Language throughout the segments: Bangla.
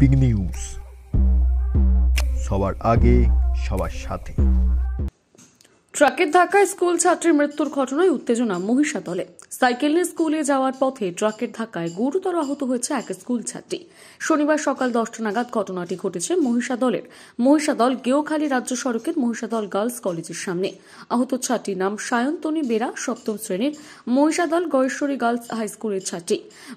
বিগ নিউজ সবার আগে সবার সাথে ট্রাকের ধাক্কায় স্কুল ছাত্রীর মৃত্যুর ঘটনায় উত্তেজনা মহিষাতলে সাইকেল নিয়ে স্কুলে যাওয়ার পথে ট্রাকের ধাক্কায় গুরুতর আহত হয়েছে এক স্কুল ছাত্রী শনিবার সকাল দশটা নাগাদ ঘটনাটি ঘটেছে মহিষাদলের মহিষাদল গেওখালী রাজ্য সড়কের মহিষাদল গার্লস কলেজের সামনে আহত ছাত্রীর নাম সায়ন্তনী বেরা সপ্তম শ্রেণীর মহিষাদল গয়েশ্বরী গার্লস হাই স্কুলের ছাত্রী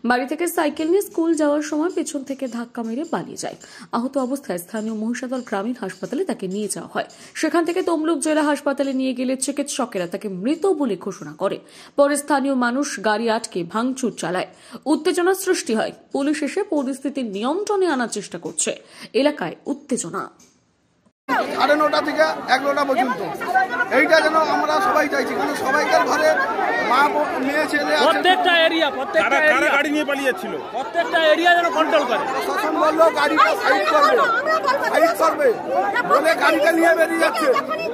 বাড়ি থেকে সাইকেল নিয়ে স্কুল যাওয়ার সময় পেছন থেকে ধাক্কা মেরে পালিয়ে যায় আহত অবস্থায় স্থানীয় মহিষাদল গ্রামীণ হাসপাতালে তাকে নিয়ে যাওয়া হয় সেখান থেকে তমলুক জেলা হাসপাতালে নিয়ে গেলে চিকিৎসকেরা তাকে মৃত বলে ঘোষণা করে পরে স্থানীয় মানুষ গাড়ি আটকে ভাঙচুর চালায় উত্তেজনা সৃষ্টি হয় পুলিশ এসে পরিস্থিতি নিয়ন্ত্রণে আনার চেষ্টা করছে এলাকায় উত্তেজনা সাড়ে নটা থেকে এগারোটা পর্যন্ত এইটা যেন আমরা সবাই চাইছি কারণ সবাইকার ঘরে প্রত্যেকটা এরিয়া প্রত্যেকটা এরিয়া গাড়ি নিয়ে পালিয়ে প্রত্যেকটা এরিয়া যেন কন্ট্রোল করে প্রশাসন গাড়িটা করবে করবে বলে গাড়িটা নিয়ে বেরিয়ে যাচ্ছে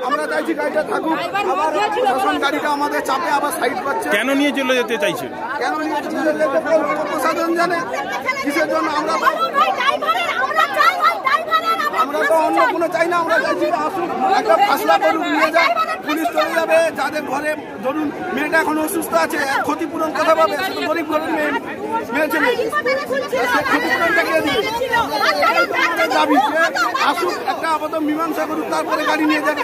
আমরা চাইছি গাড়িটা থাকুক আবার প্রশাসন গাড়িটা আমাদের চাপে আবার সাইড পাচ্ছে কেন নিয়ে চলে যেতে চাইছে কেন নিয়ে চলে যেতে প্রশাসন জানে কিসের জন্য আমরা অন্য কোনো চাই না আমরা চাইছি একটা ফাঁসলা করুক নিয়ে পুলিশ চলে যাবে যাদের ঘরে ধরুন মেয়েটা এখন অসুস্থ আছে ক্ষতিপূরণ কথা পাবে গরিব ঘরের মেয়ে দাবি আসুক একটা আপাতত মীমাংসা করুক তারপরে গাড়ি নিয়ে যাবে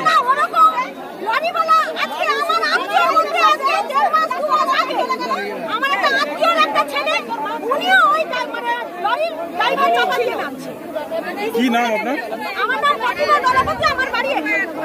কি নাম আপনার আমার নাম আমার বাড়ি